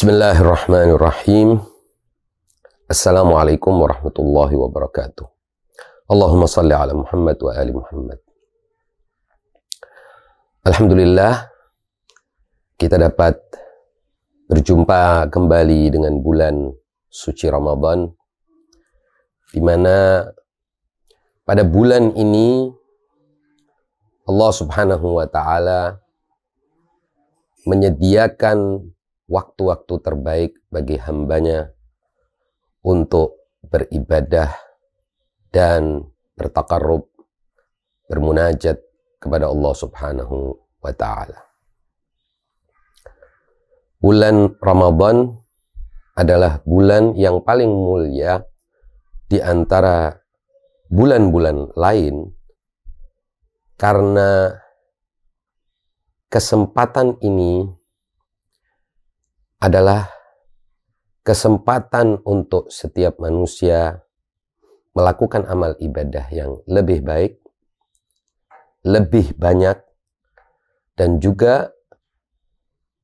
Bismillahirrahmanirrahim. Assalamualaikum warahmatullahi wabarakatuh. Allahumma salli ala Muhammad wa ali Muhammad. Alhamdulillah kita dapat berjumpa kembali dengan bulan suci Ramadan di mana pada bulan ini Allah Subhanahu wa taala menyediakan waktu-waktu terbaik bagi hambanya untuk beribadah dan bertakarub bermunajat kepada Allah subhanahu wa ta'ala. Bulan Ramadan adalah bulan yang paling mulia di antara bulan-bulan lain karena kesempatan ini adalah kesempatan untuk setiap manusia melakukan amal ibadah yang lebih baik, lebih banyak, dan juga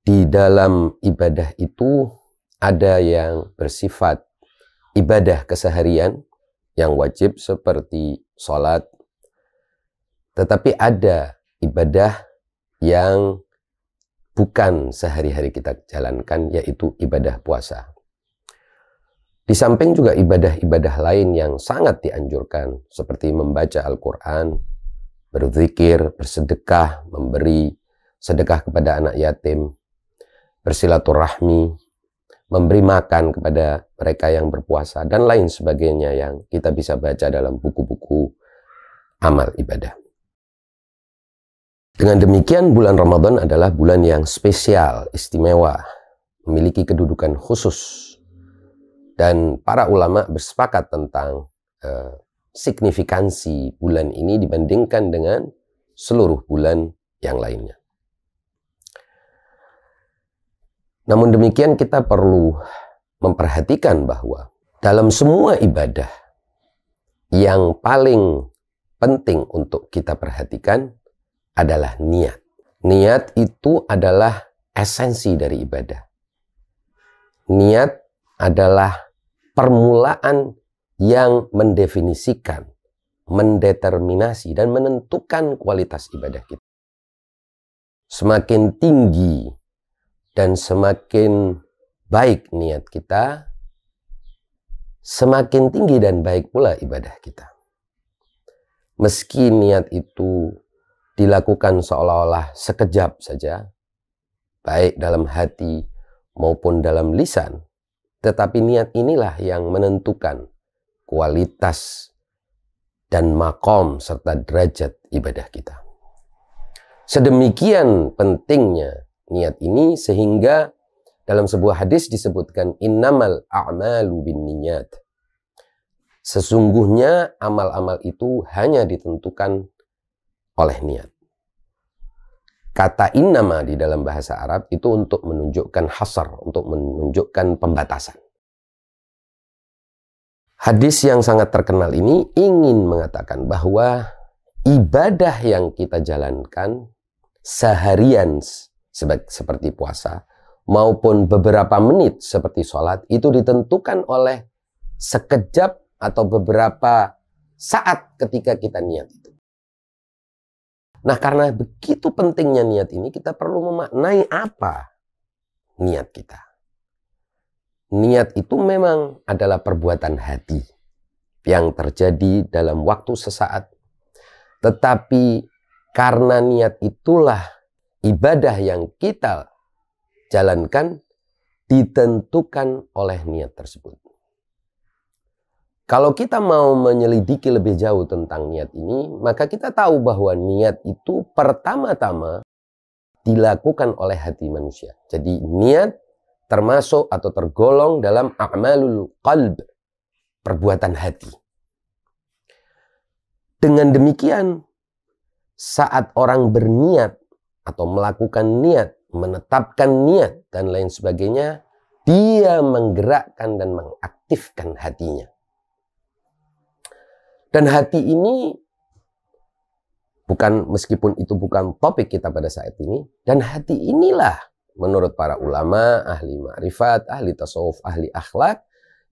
di dalam ibadah itu ada yang bersifat ibadah keseharian yang wajib seperti sholat, tetapi ada ibadah yang bukan sehari-hari kita jalankan yaitu ibadah puasa. Di samping juga ibadah-ibadah lain yang sangat dianjurkan seperti membaca Al-Quran, berzikir, bersedekah, memberi sedekah kepada anak yatim, bersilaturahmi, memberi makan kepada mereka yang berpuasa, dan lain sebagainya yang kita bisa baca dalam buku-buku amal ibadah. Dengan demikian, bulan Ramadan adalah bulan yang spesial, istimewa, memiliki kedudukan khusus. Dan para ulama bersepakat tentang eh, signifikansi bulan ini dibandingkan dengan seluruh bulan yang lainnya. Namun demikian kita perlu memperhatikan bahwa dalam semua ibadah yang paling penting untuk kita perhatikan adalah niat. Niat itu adalah esensi dari ibadah. Niat adalah permulaan yang mendefinisikan, mendeterminasi, dan menentukan kualitas ibadah kita. Semakin tinggi dan semakin baik niat kita, semakin tinggi dan baik pula ibadah kita. Meski niat itu dilakukan seolah-olah sekejap saja, baik dalam hati maupun dalam lisan, tetapi niat inilah yang menentukan kualitas dan makom serta derajat ibadah kita. Sedemikian pentingnya niat ini sehingga dalam sebuah hadis disebutkan innamal a'malu bin niyat. Sesungguhnya amal-amal itu hanya ditentukan oleh niat. Kata innama di dalam bahasa Arab itu untuk menunjukkan hasar, untuk menunjukkan pembatasan. Hadis yang sangat terkenal ini ingin mengatakan bahwa ibadah yang kita jalankan seharian seperti puasa maupun beberapa menit seperti sholat itu ditentukan oleh sekejap atau beberapa saat ketika kita niat Nah, karena begitu pentingnya niat ini, kita perlu memaknai apa niat kita. Niat itu memang adalah perbuatan hati yang terjadi dalam waktu sesaat. Tetapi karena niat itulah ibadah yang kita jalankan ditentukan oleh niat tersebut. Kalau kita mau menyelidiki lebih jauh tentang niat ini, maka kita tahu bahwa niat itu pertama-tama dilakukan oleh hati manusia. Jadi niat termasuk atau tergolong dalam a'malul qalb, perbuatan hati. Dengan demikian, saat orang berniat atau melakukan niat, menetapkan niat dan lain sebagainya, dia menggerakkan dan mengaktifkan hatinya. Dan hati ini bukan meskipun itu bukan topik kita pada saat ini dan hati inilah menurut para ulama, ahli ma'rifat, ahli tasawuf, ahli akhlak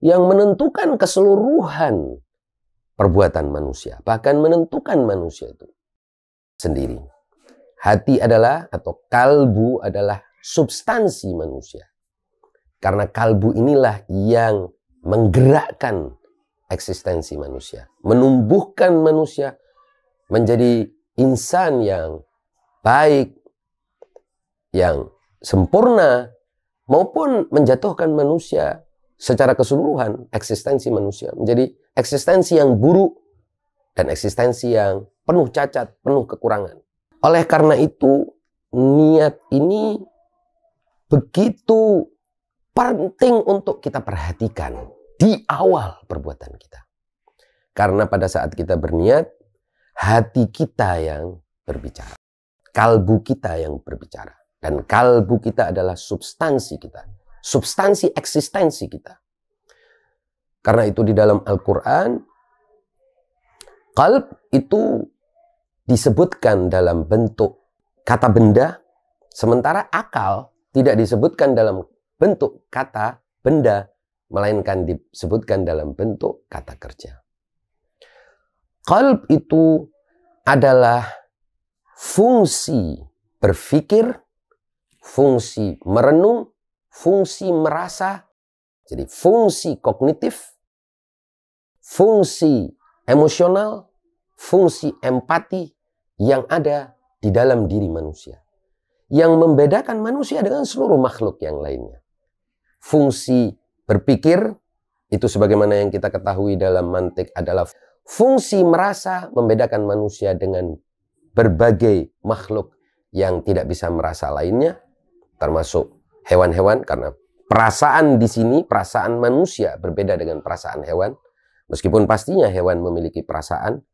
yang menentukan keseluruhan perbuatan manusia, bahkan menentukan manusia itu sendiri. Hati adalah atau kalbu adalah substansi manusia. Karena kalbu inilah yang menggerakkan eksistensi manusia, menumbuhkan manusia menjadi insan yang baik, yang sempurna, maupun menjatuhkan manusia secara keseluruhan eksistensi manusia menjadi eksistensi yang buruk dan eksistensi yang penuh cacat, penuh kekurangan. Oleh karena itu, niat ini begitu penting untuk kita perhatikan di awal perbuatan kita. Karena pada saat kita berniat, hati kita yang berbicara. Kalbu kita yang berbicara. Dan kalbu kita adalah substansi kita. Substansi eksistensi kita. Karena itu di dalam Al-Quran, kalb itu disebutkan dalam bentuk kata benda, sementara akal tidak disebutkan dalam bentuk kata benda, melainkan disebutkan dalam bentuk kata kerja. Qalb itu adalah fungsi berpikir, fungsi merenung, fungsi merasa, jadi fungsi kognitif, fungsi emosional, fungsi empati yang ada di dalam diri manusia. Yang membedakan manusia dengan seluruh makhluk yang lainnya. Fungsi Berpikir itu sebagaimana yang kita ketahui dalam mantik adalah fungsi merasa membedakan manusia dengan berbagai makhluk yang tidak bisa merasa lainnya termasuk hewan-hewan karena perasaan di sini perasaan manusia berbeda dengan perasaan hewan meskipun pastinya hewan memiliki perasaan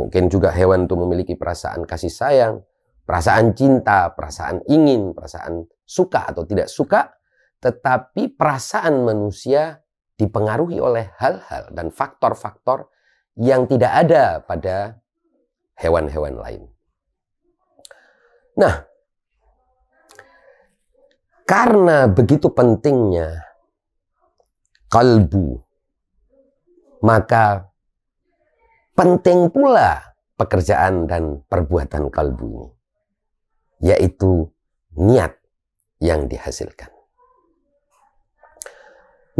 mungkin juga hewan itu memiliki perasaan kasih sayang perasaan cinta perasaan ingin perasaan suka atau tidak suka tetapi perasaan manusia dipengaruhi oleh hal-hal dan faktor-faktor yang tidak ada pada hewan-hewan lain. Nah, karena begitu pentingnya kalbu, maka penting pula pekerjaan dan perbuatan kalbu ini, yaitu niat yang dihasilkan.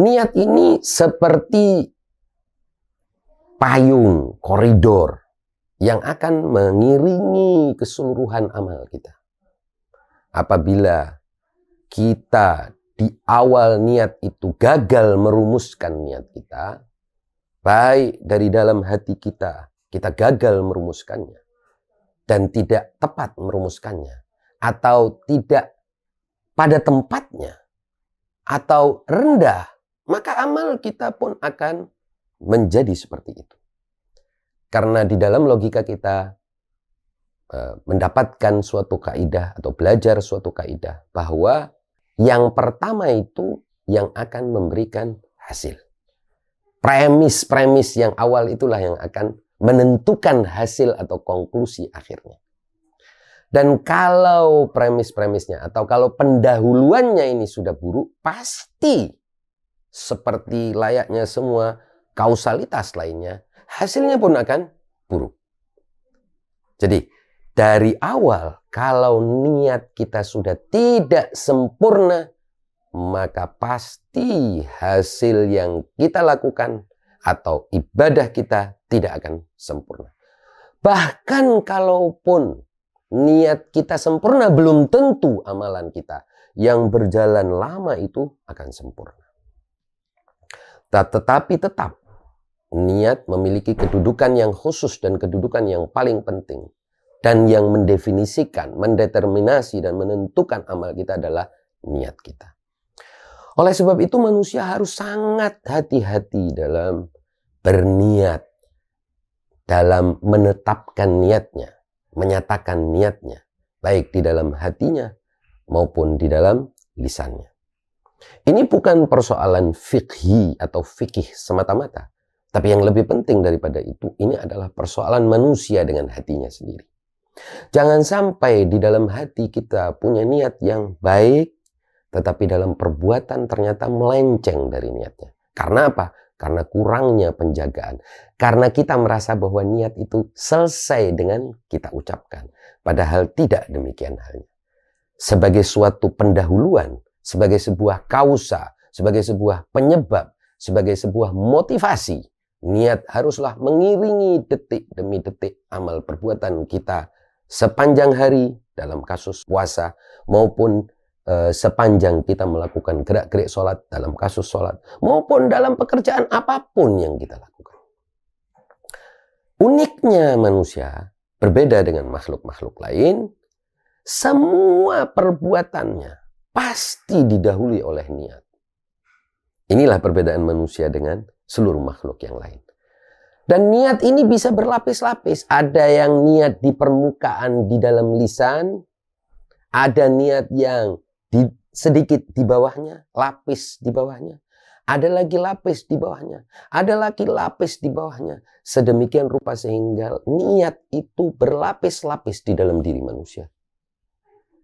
Niat ini seperti payung, koridor yang akan mengiringi keseluruhan amal kita. Apabila kita di awal niat itu gagal merumuskan niat kita, baik dari dalam hati kita, kita gagal merumuskannya dan tidak tepat merumuskannya atau tidak pada tempatnya atau rendah maka amal kita pun akan menjadi seperti itu. Karena di dalam logika kita e, mendapatkan suatu kaidah atau belajar suatu kaidah bahwa yang pertama itu yang akan memberikan hasil. Premis-premis yang awal itulah yang akan menentukan hasil atau konklusi akhirnya. Dan kalau premis-premisnya atau kalau pendahuluannya ini sudah buruk, pasti seperti layaknya semua kausalitas lainnya, hasilnya pun akan buruk. Jadi, dari awal kalau niat kita sudah tidak sempurna, maka pasti hasil yang kita lakukan atau ibadah kita tidak akan sempurna. Bahkan kalaupun niat kita sempurna, belum tentu amalan kita yang berjalan lama itu akan sempurna. Nah, tetapi tetap niat memiliki kedudukan yang khusus dan kedudukan yang paling penting dan yang mendefinisikan, mendeterminasi dan menentukan amal kita adalah niat kita. Oleh sebab itu manusia harus sangat hati-hati dalam berniat dalam menetapkan niatnya, menyatakan niatnya, baik di dalam hatinya maupun di dalam lisannya. Ini bukan persoalan fikhi atau fikih semata-mata. Tapi yang lebih penting daripada itu, ini adalah persoalan manusia dengan hatinya sendiri. Jangan sampai di dalam hati kita punya niat yang baik, tetapi dalam perbuatan ternyata melenceng dari niatnya. Karena apa? Karena kurangnya penjagaan. Karena kita merasa bahwa niat itu selesai dengan kita ucapkan. Padahal tidak demikian halnya. Sebagai suatu pendahuluan, sebagai sebuah kausa, sebagai sebuah penyebab, sebagai sebuah motivasi. Niat haruslah mengiringi detik demi detik amal perbuatan kita sepanjang hari dalam kasus puasa maupun e, sepanjang kita melakukan gerak-gerik sholat dalam kasus sholat maupun dalam pekerjaan apapun yang kita lakukan. Uniknya manusia berbeda dengan makhluk-makhluk lain, semua perbuatannya pasti didahului oleh niat. Inilah perbedaan manusia dengan seluruh makhluk yang lain. Dan niat ini bisa berlapis-lapis. Ada yang niat di permukaan di dalam lisan, ada niat yang di, sedikit di bawahnya, lapis di bawahnya. Ada lagi lapis di bawahnya, ada lagi lapis di bawahnya. Sedemikian rupa sehingga niat itu berlapis-lapis di dalam diri manusia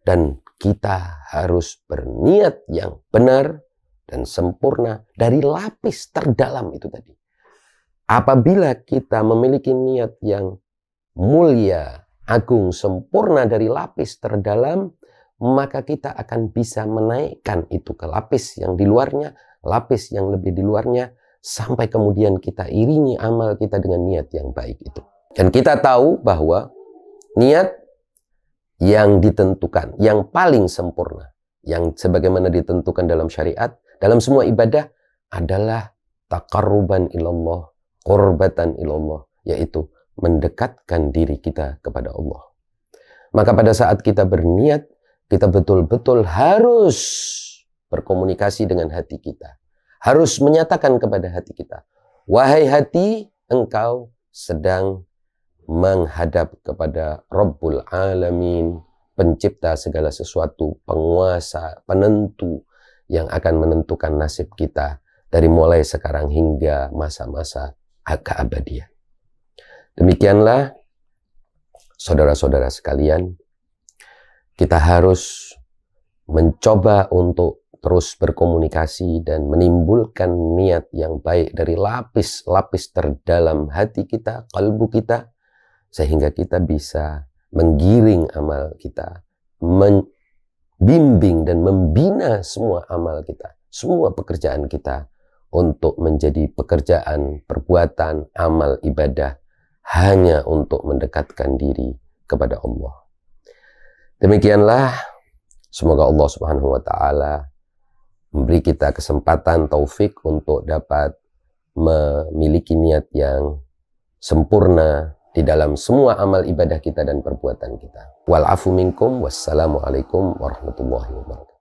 dan kita harus berniat yang benar dan sempurna dari lapis terdalam itu tadi. Apabila kita memiliki niat yang mulia, agung, sempurna dari lapis terdalam, maka kita akan bisa menaikkan itu ke lapis yang di luarnya, lapis yang lebih di luarnya, sampai kemudian kita iringi amal kita dengan niat yang baik itu. Dan kita tahu bahwa niat yang ditentukan, yang paling sempurna, yang sebagaimana ditentukan dalam syariat, dalam semua ibadah adalah takaruban ilallah, korbatan ilallah, yaitu mendekatkan diri kita kepada Allah. Maka pada saat kita berniat, kita betul-betul harus berkomunikasi dengan hati kita. Harus menyatakan kepada hati kita, wahai hati, engkau sedang menghadap kepada Rabbul Alamin, pencipta segala sesuatu, penguasa, penentu yang akan menentukan nasib kita dari mulai sekarang hingga masa-masa keabadian. Demikianlah saudara-saudara sekalian, kita harus mencoba untuk terus berkomunikasi dan menimbulkan niat yang baik dari lapis-lapis terdalam hati kita, kalbu kita, sehingga kita bisa menggiring amal kita, membimbing dan membina semua amal kita, semua pekerjaan kita untuk menjadi pekerjaan, perbuatan, amal ibadah hanya untuk mendekatkan diri kepada Allah. Demikianlah semoga Allah Subhanahu wa taala memberi kita kesempatan taufik untuk dapat memiliki niat yang sempurna di dalam semua amal ibadah kita dan perbuatan kita. Wal afu minkum wassalamualaikum warahmatullahi wabarakatuh.